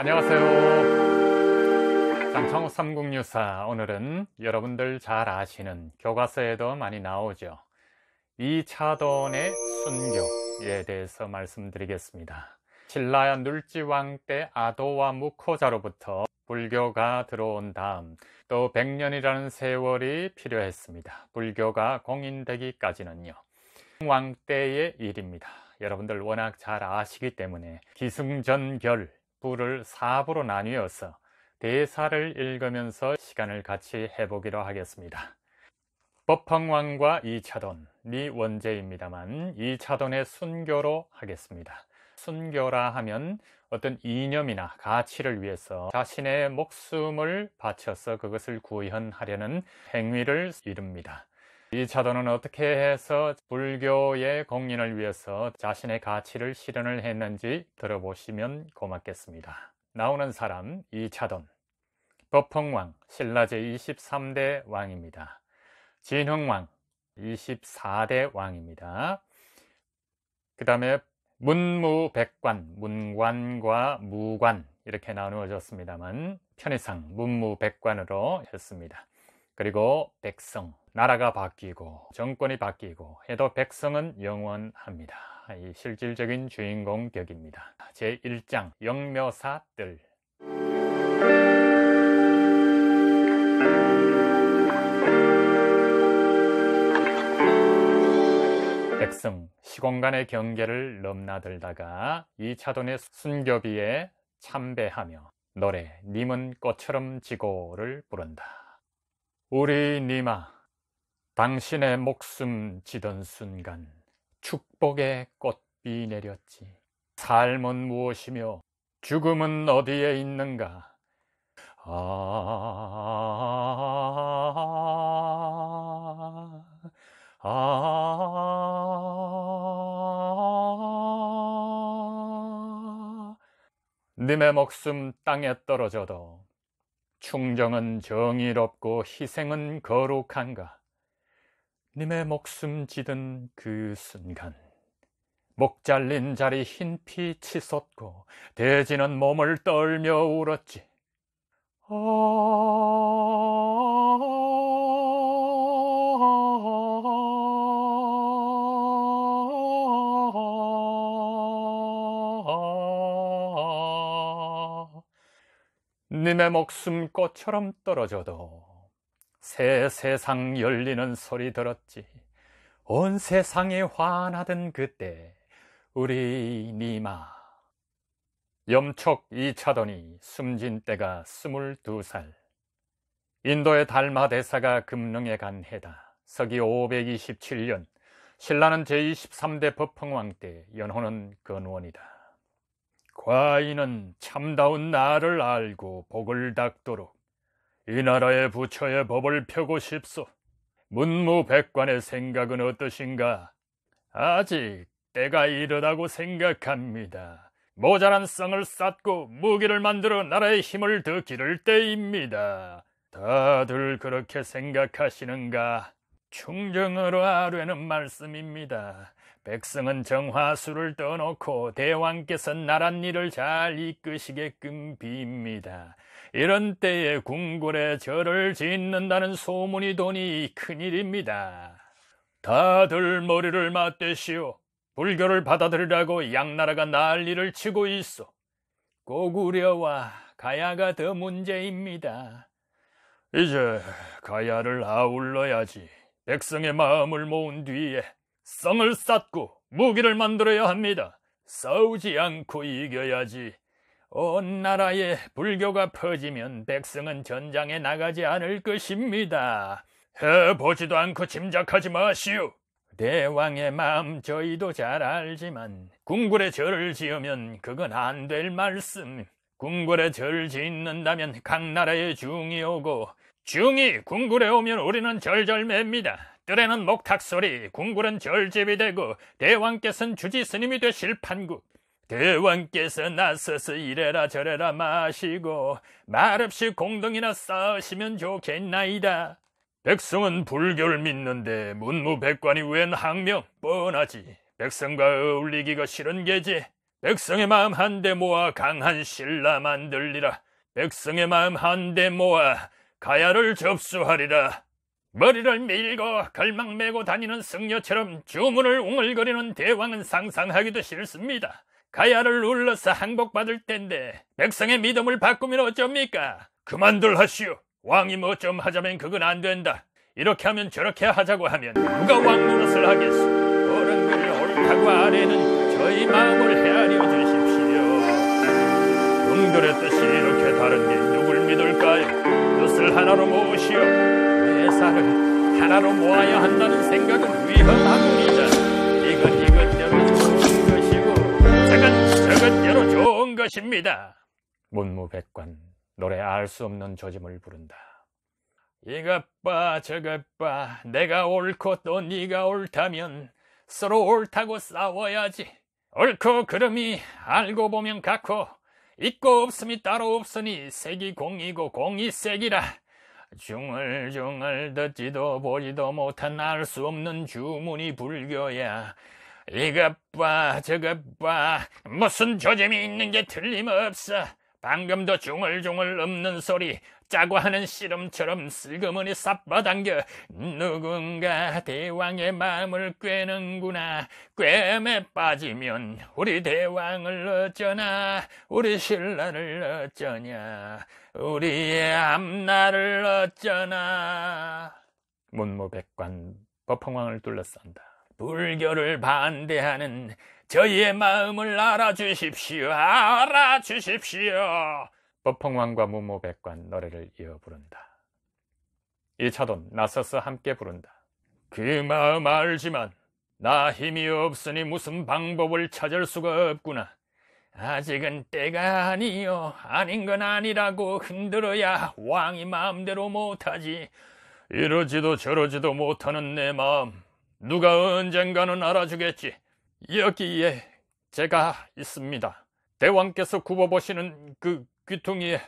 안녕하세요. 쌍청 3국유사 오늘은 여러분들 잘 아시는 교과서에도 많이 나오죠. 이차돈의 순교에 대해서 말씀드리겠습니다. 신라 눌지왕 때 아도와 무코자로부터 불교가 들어온 다음 또 100년이라는 세월이 필요했습니다. 불교가 공인되기까지는요. 왕 때의 일입니다. 여러분들 워낙 잘 아시기 때문에 기승전결 부를 4부로 나뉘어서 대사를 읽으면서 시간을 같이 해보기로 하겠습니다. 법황왕과 이차돈, 니 원제입니다만 이차돈의 순교로 하겠습니다. 순교라 하면 어떤 이념이나 가치를 위해서 자신의 목숨을 바쳐서 그것을 구현하려는 행위를 이룹니다. 이 차도는 어떻게 해서 불교의 공인을 위해서 자신의 가치를 실현을 했는지 들어보시면 고맙겠습니다. 나오는 사람 이차돈 법흥왕 신라제 23대 왕입니다. 진흥왕 24대 왕입니다. 그 다음에 문무백관, 문관과 무관 이렇게 나누어졌습니다만 편의상 문무백관으로 했습니다. 그리고 백성, 나라가 바뀌고 정권이 바뀌고 해도 백성은 영원합니다. 이 실질적인 주인공 격입니다. 제1장 영묘사들 백성 시공간의 경계를 넘나들다가 이차돈의 순교비에 참배하며 노래 님은 꽃처럼 지고를 부른다. 우리 님아 당신의 목숨 지던 순간 축복의 꽃비 내렸지. 삶은 무엇이며 죽음은 어디에 있는가? 아, 아, 님의 목숨 땅에 떨어져도 충정은 정의롭고 희생은 거룩한가? 님의 목숨 지든 그 순간 목 잘린 자리 흰 피 치솟고 돼지는 몸을 떨며 울었지 아... 님의 목숨 꽃처럼 떨어져도 새 세상 열리는 소리 들었지. 온 세상이 환하던 그때 우리 니마. 염촉 2차더니 숨진 때가 22살. 인도의 달마 대사가 금릉에 간 해다. 서기 527년. 신라는 제23대 법흥왕 때 연호는 근원이다. 과인은 참다운 나를 알고 복을 닦도록 이 나라의 부처의 법을 펴고 싶소. 문무백관의 생각은 어떠신가? 아직 때가 이르다고 생각합니다. 모자란 성을 쌓고 무기를 만들어 나라의 힘을 더 기를 때입니다. 다들 그렇게 생각하시는가? 충정으로 하려는 말씀입니다. 백성은 정화수를 떠놓고 대왕께서 나랏 일을 잘 이끄시게끔 빕니다. 이런 때에 궁궐에 절을 짓는다는 소문이 도니 큰일입니다. 다들 머리를 맞대시오. 불교를 받아들이라고 양나라가 난리를 치고 있어. 고구려와 가야가 더 문제입니다. 이제 가야를 아울러야지. 백성의 마음을 모은 뒤에 성을 쌓고 무기를 만들어야 합니다. 싸우지 않고 이겨야지. 온 나라에 불교가 퍼지면 백성은 전장에 나가지 않을 것입니다. 해보지도 않고 짐작하지 마시오. 대왕의 마음 저희도 잘 알지만 궁궐에 절을 지으면 그건 안 될 말씀. 궁궐에 절을 짓는다면 각 나라의 중이 오고 중이 궁궐에 오면 우리는 절절맵니다. 뜰에는 목탁 소리, 궁궐은 절집이 되고 대왕께서는 주지 스님이 되실 판국. 대왕께서 나서서 이래라 저래라 마시고 말없이 공동이나 싸우시면 좋겠나이다. 백성은 불교를 믿는데 문무백관이 웬 항명 뻔하지. 백성과 어울리기가 싫은 게지. 백성의 마음 한데 모아 강한 신라 만들리라. 백성의 마음 한데 모아 가야를 접수하리라. 머리를 밀고 갈망 메고 다니는 승려처럼 주문을 웅얼거리는 대왕은 상상하기도 싫습니다. 가야를 눌러서 항복받을 텐데 백성의 믿음을 바꾸면 어쩝니까? 그만들 하시오. 왕이 뭐 좀 하자면 그건 안 된다. 이렇게 하면 저렇게 하자고 하면 누가 왕 노릇을 하겠소? 어른들이 옳다고 아래는 저희 마음을 헤아려 주십시오. 용들의 뜻이 이렇게 다른게 누굴 믿을까요? 뜻을 하나로 모으시오. 회사를 하나로 모아야 한다는 생각은 위험합니다 것입니다. 문무백관 노래 알 수 없는 조짐을 부른다. 이것 봐 저것 봐 내가 옳고 또 네가 옳다면 서로 옳다고 싸워야지. 옳고 그름이 알고 보면 같고 있고 없음이 따로 없으니 색이 공이고 공이 색이라. 중얼중얼 듣지도 보지도 못한 알 수 없는 주문이 불교야. 이것 봐, 저것 봐. 무슨 조짐이 있는 게 틀림없어. 방금도 중얼중얼 없는 소리, 짜고 하는 씨름처럼 슬그머니 쌉바당겨 누군가 대왕의 마음을 꿰는구나. 꿰매 빠지면 우리 대왕을 어쩌나, 우리 신라를 어쩌냐, 우리의 앞날을 어쩌나. 문무백관, 법흥왕을 둘러싼다. 불교를 반대하는 저희의 마음을 알아주십시오. 알아주십시오. 법흥왕과 무모백관 노래를 이어 부른다. 이차돈 나서서 함께 부른다. 그 마음 알지만 나 힘이 없으니 무슨 방법을 찾을 수가 없구나. 아직은 때가 아니요. 아닌 건 아니라고 흔들어야 왕이 마음대로 못하지. 이러지도 저러지도 못하는 내 마음. 누가 언젠가는 알아주겠지. 여기에 제가 있습니다. 대왕께서 굽어보시는 그 귀퉁이에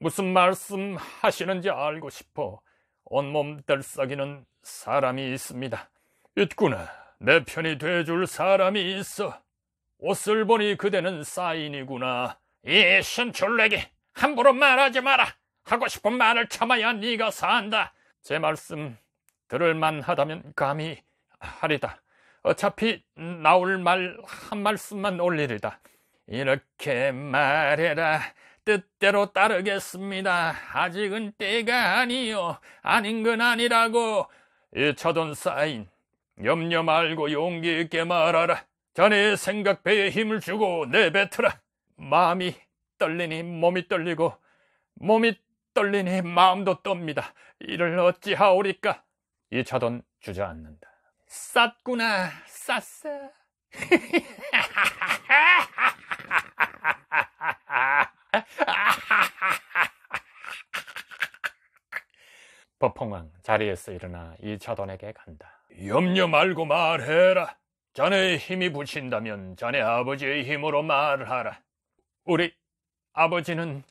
무슨 말씀 하시는지 알고 싶어 온몸 떨썩이는 사람이 있습니다. 있구나. 내 편이 돼줄 사람이 있어. 옷을 보니 그대는 사인이구나. 이 신출내기 함부로 말하지 마라. 하고 싶은 말을 참아야 네가 산다. 제 말씀 들을 만하다면 감히 하리다. 어차피 나올 말 한 말씀만 올리리다. 이렇게 말해라. 뜻대로 따르겠습니다. 아직은 때가 아니요. 아닌 건 아니라고. 일차돈 사인. 염려 말고 용기 있게 말하라. 자네의 생각 배에 힘을 주고 내뱉으라. 마음이 떨리니 몸이 떨리고, 몸이 떨리니 마음도 떱니다. 이를 어찌하오리까? 이차돈 주저앉는다. 쌌구나, 쌌어. 법펑왕 자리에서 일어나 이차돈에게 간다. 염려 말고 말해라. 자네의 힘이 붙인다면 자네 아버지의 힘으로 말하라. 우리 아버지는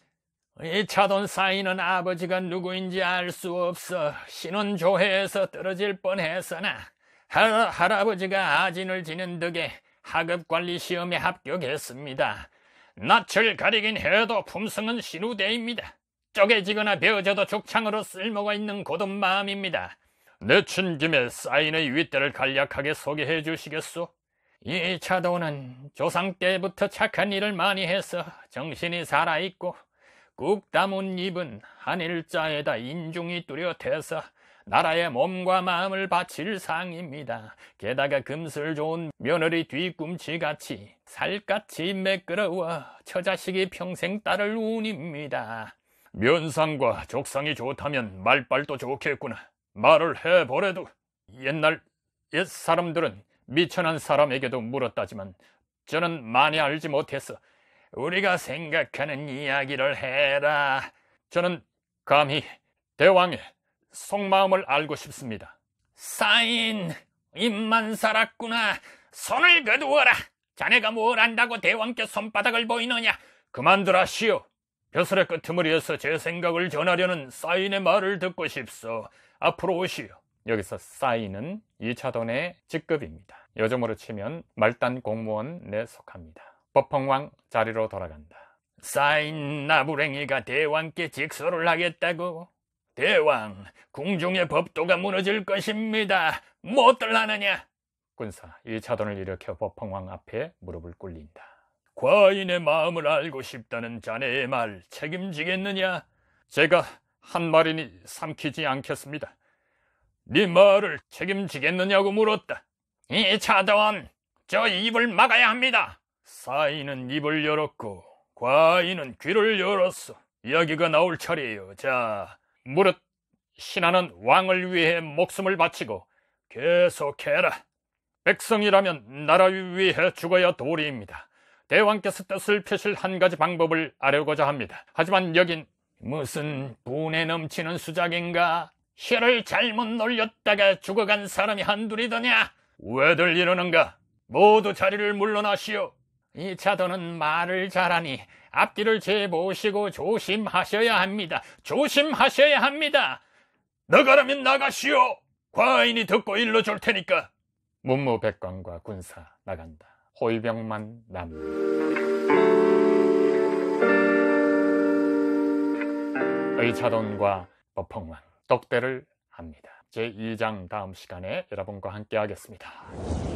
이차돈 사인은 아버지가 누구인지 알 수 없어 신혼조회에서 떨어질 뻔했으나 할아버지가 아진을 지는 덕에 하급관리 시험에 합격했습니다. 낯을 가리긴 해도 품성은 신우대입니다. 쪼개지거나 베어져도 족창으로 쓸모가 있는 고든 마음입니다. 내친 김에 사인의 윗대를 간략하게 소개해 주시겠소? 이 차도는 조상 때부터 착한 일을 많이 해서 정신이 살아있고 꾹 담은 입은 한 일자에다 인중이 뚜렷해서 나라의 몸과 마음을 바칠 상입니다. 게다가 금슬 좋은 며느리 뒤꿈치같이 살갗이 매끄러워 처자식이 평생 따를 운입니다. 면상과 족상이 좋다면 말빨도 좋겠구나. 말을 해보래도 옛날 옛 사람들은 미천한 사람에게도 물었다지만 저는 많이 알지 못해서 우리가 생각하는 이야기를 해라. 저는 감히 대왕의 속마음을 알고 싶습니다. 사인, 입만 살았구나. 손을 거두어라. 자네가 뭘 안다고 대왕께 손바닥을 보이느냐. 그만들하시오. 벼슬의 끄트머리에서제 생각을 전하려는 사인의 말을 듣고 싶소. 앞으로 오시오. 여기서 사인은 2차돈의 직급입니다. 요즘으로 치면 말단 공무원에 속합니다. 법펑왕 자리로 돌아간다. 사인 나부랭이가 대왕께 직소를 하겠다고 대왕, 궁중의 법도가 무너질 것입니다. 못엇들 뭐 하느냐? 군사, 이 자돈을 일으켜 법황왕 앞에 무릎을 꿇린다. 과인의 마음을 알고 싶다는 자네의 말 책임지겠느냐? 제가 한 말이니 삼키지 않겠습니다. 네 말을 책임지겠느냐고 물었다. 이차돈저 입을 막아야 합니다. 사인은 입을 열었고 과인은 귀를 열었어. 이야기가 나올 차례예요. 자, 무릇 신하는 왕을 위해 목숨을 바치고 계속해라. 백성이라면 나라 를 위해 죽어야 도리입니다. 대왕께서 뜻을 펴실 한 가지 방법을 아려고자 합니다. 하지만 여긴 무슨 분에 넘치는 수작인가? 혀를 잘못 놀렸다가 죽어간 사람이 한둘이더냐? 왜들 이러는가? 모두 자리를 물러나시오. 이 차도는 말을 잘하니 앞뒤를 재보시고 조심하셔야 합니다. 조심하셔야 합니다. 너가라면 나가시오. 과인이 듣고 일러줄 테니까. 문무백관과 군사 나간다. 호위병만 남다. 의차돈과 법펑왕 떡대를 합니다. 제2장 다음 시간에 여러분과 함께 하겠습니다.